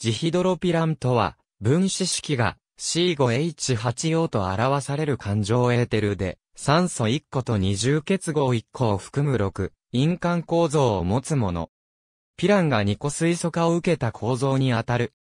ジヒドロピランとは、分子式が C5H8O と表される環状エーテルで、酸素1個と二重結合1個を含む6、因間構造を持つもの。ピランが2個水素化を受けた構造にあたる。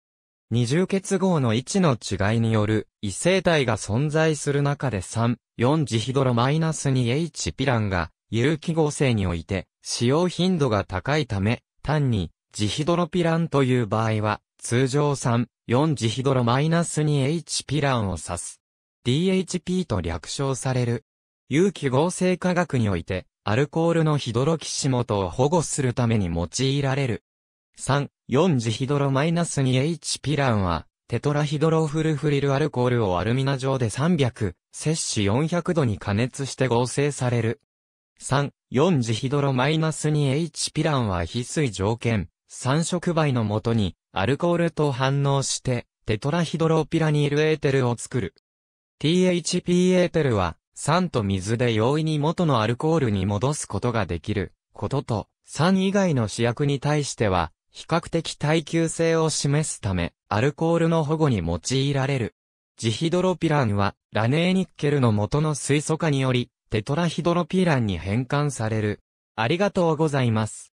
二重結合の位置の違いによる異性体が存在する中で3、4ジヒドロマイナス -2H ピランが有機合成において使用頻度が高いため、単にジヒドロピランという場合は通常3、4ジヒドロ -2H ランを指す。DHP と略称される。有機合成化学において、アルコールのヒドロキシモトを保護するために用いられる。3、4ジヒドロ -2H ランは、テトラヒドロフルフリルアルコールをアルミナ状で300、摂氏400度に加熱して合成される。3、4ジヒドロ -2H ランは非水条件、酸触媒のもとに、アルコールと反応して、テトラヒドロピラニールエーテルを作る。THP エーテルは、酸と水で容易に元のアルコールに戻すことができることと、酸以外の試薬に対しては、比較的耐久性を示すため、アルコールの保護に用いられる。ジヒドロピランは、ラネーニッケルの元の水素化により、テトラヒドロピランに変換される。ありがとうございます。